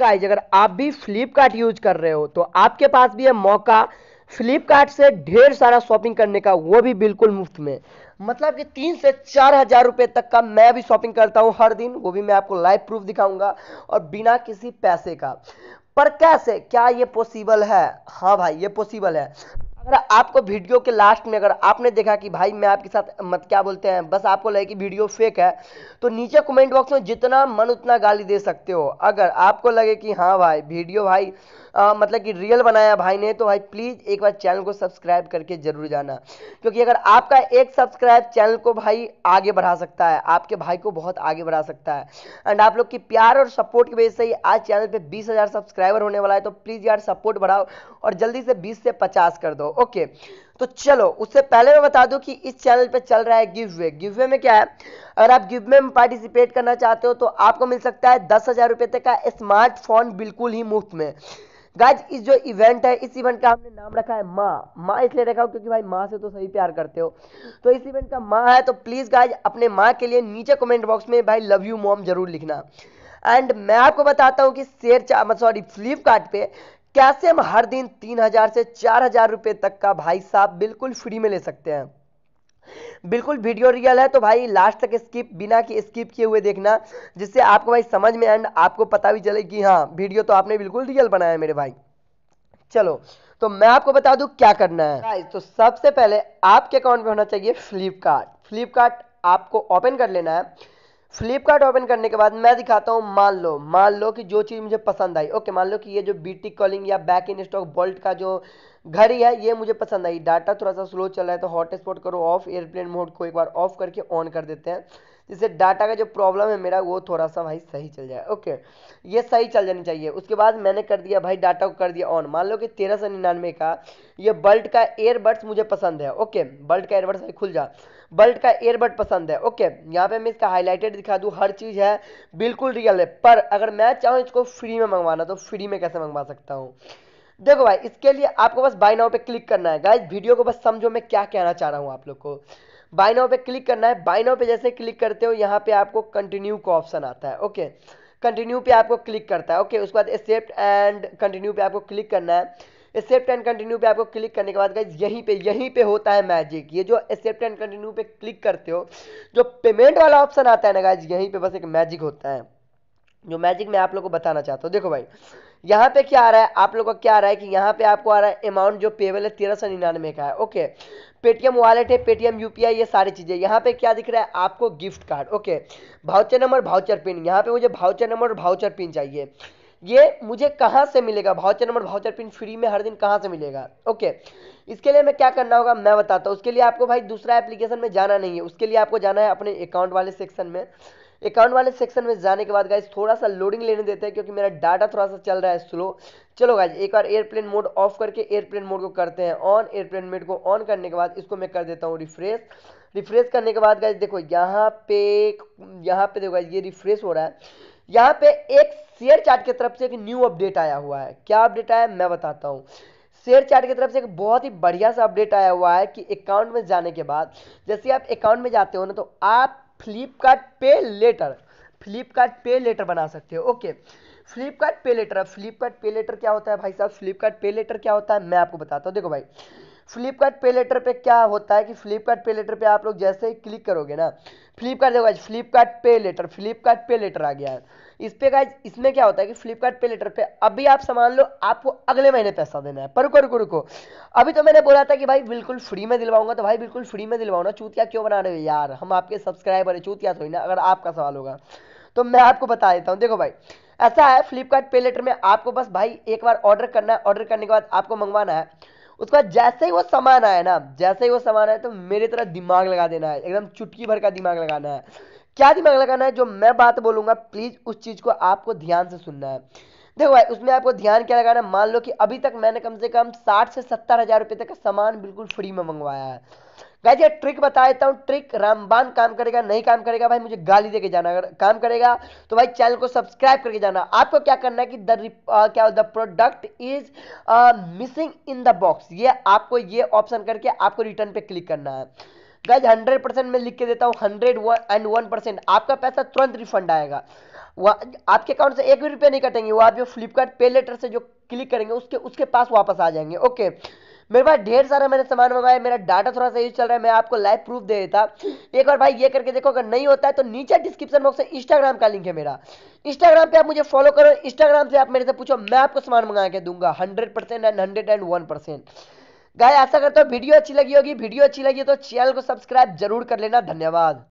guys अगर आप भी फ्लिपकार्ट यूज कर रहे हो तो आपके पास भी है मौका फ्लिपकार्ट से ढेर सारा शॉपिंग करने का वो भी बिल्कुल मुफ्त में मतलब कि तीन से चार हज़ार रुपये तक का मैं भी शॉपिंग करता हूँ हर दिन वो भी मैं आपको लाइव प्रूफ दिखाऊंगा और बिना किसी पैसे का पर कैसे क्या ये पॉसिबल है हाँ भाई ये पॉसिबल है अगर आपको वीडियो के लास्ट में अगर आपने देखा कि भाई मैं आपके साथ मत क्या बोलते हैं बस आपको लगे कि वीडियो फेक है तो नीचे कमेंट बॉक्स में जितना मन उतना गाली दे सकते हो अगर आपको लगे कि हाँ भाई वीडियो भाई आ, मतलब कि रियल बनाया भाई ने तो भाई प्लीज़ एक बार चैनल को सब्सक्राइब करके ज़रूर जाना क्योंकि अगर आपका एक सब्सक्राइब चैनल को भाई आगे बढ़ा सकता है आपके भाई को बहुत आगे बढ़ा सकता है एंड आप लोग की प्यार और सपोर्ट की वजह से ही आज चैनल पे 20,000 सब्सक्राइबर होने वाला है तो प्लीज़ यार सपोर्ट बढ़ाओ और जल्दी से 20 से 50 कर दो ओके तो चलो उससे पहले मैं बता दूं कि इस चैनल पे चल रहा है गिव वे गिव वे में क्या है अगर आप गिव वे में पार्टिसिपेट करना चाहते हो तो आपको मिल सकता है दस हज़ार रुपए तक का स्मार्टफोन बिल्कुल ही मुफ्त में गाइज इस जो इवेंट है इस इवेंट का हमने नाम रखा है माँ माँ इसलिए रखा हो क्योंकि भाई माँ से तो सही प्यार करते हो तो इस इवेंट का माँ है तो प्लीज़ गाइज अपने माँ के लिए नीचे कमेंट बॉक्स में भाई लव यू मॉम जरूर लिखना एंड मैं आपको बताता हूँ कि शेयर सॉरी फ्लिपकार्ट पे कैसे हम हर दिन तीन हजार से चार हजार रुपए तक का भाई साहब बिल्कुल फ्री में ले सकते हैं बिल्कुल वीडियो रियल है तो भाई लास्ट तक स्किप बिना कि स्किप किए हुए देखना जिससे आपको भाई समझ में एंड आपको पता भी चले कि हाँ वीडियो तो आपने बिल्कुल रियल बनाया है मेरे भाई चलो तो मैं आपको बता दू क्या करना है तो सबसे पहले आपके अकाउंट में होना चाहिए फ्लिपकार्ट फ्लिपकार्ट आपको ओपन कर लेना है फ्लिपकार्ट ओपन करने के बाद मैं दिखाता हूँ मान लो मान लो कि जो चीज़ मुझे पसंद आई ओके मान लो कि ये जो बीटी कॉलिंग या बैक इन स्टॉक बोल्ट का जो घड़ी है ये मुझे पसंद आई डाटा थोड़ा सा स्लो चल रहा है तो हॉटस्पॉट करो ऑफ एयरप्लेन मोड को एक बार ऑफ करके ऑन कर देते हैं जिससे डाटा का जो प्रॉब्लम है मेरा वो थोड़ा सा भाई सही चल जाए ओके ये सही चल जानी चाहिए उसके बाद मैंने कर दिया भाई डाटा को कर दिया ऑन मान लो कि तेरह सौ निन्यानवे का ये बल्ट का एयरबड्स मुझे पसंद है ओके बल्ट का एयरबड्स भाई खुल जा बल्ट का एयरबड पसंद है ओके यहाँ पे मैं इसका हाईलाइटेड दिखा दूँ हर चीज़ है बिल्कुल रियल है पर अगर मैं चाहूँ इसको फ्री में मंगवाना तो फ्री में कैसे मंगवा सकता हूँ देखो भाई इसके लिए आपको बस बाय नाउ पे क्लिक करना है गाइज वीडियो को बस समझो मैं क्या कहना चाह रहा हूँ आप लोग को बाय नाउ पे क्लिक करना है बाय नाउ पे जैसे क्लिक करते हो यहाँ पे आपको कंटिन्यू का ऑप्शन आता है ओके कंटिन्यू पे आपको क्लिक करता है ओके उसके बाद एक्सेप्ट एंड कंटिन्यू पे आपको क्लिक करना है एक्सेप्ट एंड कंटिन्यू पे आपको क्लिक करने के बाद गाइज यहीं पे यहीं पे होता है मैजिक ये जो एक्सेप्ट एंड कंटिन्यू पे क्लिक करते हो जो पेमेंट वाला ऑप्शन आता है ना गाइज यहीं पे बस एक मैजिक होता है जो मैजिक मैं आप लोग को बताना चाहता हूँ देखो भाई यहाँ पे क्या आ रहा है आप लोग का क्या आ रहा है कि यहाँ पे आपको आ रहा है अमाउंट जो पेबल है तेरह सौ निन्यानवे का है ओके पेटीएम वॉलेट है पेटीएम यूपीआई ये सारी चीज़ें यहाँ पे क्या दिख रहा है आपको gift card okay voucher number voucher pin यहाँ पे मुझे भाउचर नंबर और भाउचर पिन चाहिए ये मुझे कहाँ से मिलेगा voucher number voucher pin free में हर दिन कहाँ से मिलेगा ओके इसके लिए मैं क्या करना होगा मैं बताता हूँ उसके लिए आपको भाई दूसरा एप्लीकेशन में जाना नहीं है उसके लिए आपको जाना है अपने अकाउंट वाले सेक्शन में अकाउंट वाले सेक्शन में जाने के बाद गाइज थोड़ा सा लोडिंग लेने देते हैं क्योंकि मेरा डाटा थोड़ा सा चल रहा है स्लो चलो गाइज एक बार एयरप्लेन मोड ऑफ करके एयरप्लेन मोड को करते हैं ऑन एयरप्लेन मोड को ऑन करने के बाद इसको मैं कर देता हूँ रिफ्रेश रिफ्रेश करने के बाद गाइज देखो यहाँ पे यहाँ पे देखो गाइज ये रिफ्रेश हो रहा है यहाँ पे एक शेयर चार्ट की तरफ से एक न्यू अपडेट आया हुआ है क्या अपडेट आया मैं बताता हूँ शेयर चार्ट की तरफ से एक बहुत ही बढ़िया सा अपडेट आया हुआ है कि अकाउंट में जाने के बाद जैसे आप अकाउंट में जाते हो ना तो आप फ्लिपकार्ट पे लेटर फ्लिपकार्ट पे लेटर बना सकते हो ओके फ्लिपकार्ट पे लेटर फ्लिपकार्ट पे लेटर क्या होता है भाई साहब फ्लिपकार्ट पे लेटर क्या होता है मैं आपको बताता हूँ देखो भाई फ्लिपकार्ट पे लेटर पे क्या होता है कि फ्लिपकार्ट पे लेटर पे आप लोग जैसे ही क्लिक करोगे ना फ्लिपकार्ट देखो आज फ्लिपकार्ट पे लेटर फ्लिपकार्ट पे लेटर आ गया है इस पे इसमें क्या होता है कि फ्लिपकार्ट पे लेटर पे अभी आप सामान लो आपको अगले महीने पैसा देना है पर रुको रुको रुको अभी तो मैंने बोला था कि भाई बिल्कुल फ्री में दिलवाऊंगा तो भाई बिल्कुल फ्री में दिलवाऊंगा ना चूतिया क्यों बना रहे हो यार हम आपके सब्सक्राइबर है चूतिया थोड़ी ना अगर आपका सवाल होगा तो मैं आपको बता देता हूँ देखो भाई ऐसा है फ्लिपकार्ट पे लेटर में आपको बस भाई एक बार ऑर्डर करना है ऑर्डर करने के बाद आपको मंगवाना है उसके बाद जैसे ही वो समान आया ना जैसे ही वो समान आया तो मेरी तरह दिमाग लगा देना है एकदम चुटकी भर का दिमाग लगाना है क्या दिमाग लगाना है जो मैं बात बोलूंगा प्लीज उस चीज को आपको ध्यान से सुनना है देखो भाई उसमें आपको ध्यान क्या लगाना है मान लो कि अभी तक मैंने कम से कम साठ से सत्तर हजार रुपये तक का सामान बिल्कुल फ्री में मंगवाया है गाइज यार ट्रिक बता देता हूँ ट्रिक रामबान काम करेगा नहीं काम करेगा भाई मुझे गाली देके जाना अगर काम करेगा तो भाई चैनल को सब्सक्राइब करके जाना आपको क्या करना है कि द uh, क्या the product is missing in the box ये आपको ये ऑप्शन करके आपको रिटर्न पे क्लिक करना है गाइज हंड्रेड परसेंट मैं लिख के देता हूँ हंड्रेड एंड वन परसेंट आपका पैसा तुरंत रिफंड आएगा वह आपके अकाउंट से एक भी रुपया नहीं कटेंगे वो आप जो फ्लिपकार्ट पे लेटर से जो क्लिक करेंगे उसके उसके पास वापस आ जाएंगे ओके मेरे पास ढेर सारा मैंने सामान मंगाया मेरा डाटा थोड़ा सा यूज चल रहा है मैं आपको लाइव प्रूफ दे देता एक बार भाई ये करके देखो अगर नहीं होता है तो नीचे डिस्क्रिप्शन बॉक्स में इंस्टाग्राम का लिंक है मेरा इंस्टाग्राम पे आप मुझे फॉलो करो इंस्टाग्राम से आप मेरे से पूछो मैं आपको सामान मंगा के दूंगा hundred percent and hundred and one percent guy आशा करता हूँ वीडियो अच्छी लगी होगी वीडियो अच्छी लगी तो चैनल को सब्सक्राइब जरूर कर लेना धन्यवाद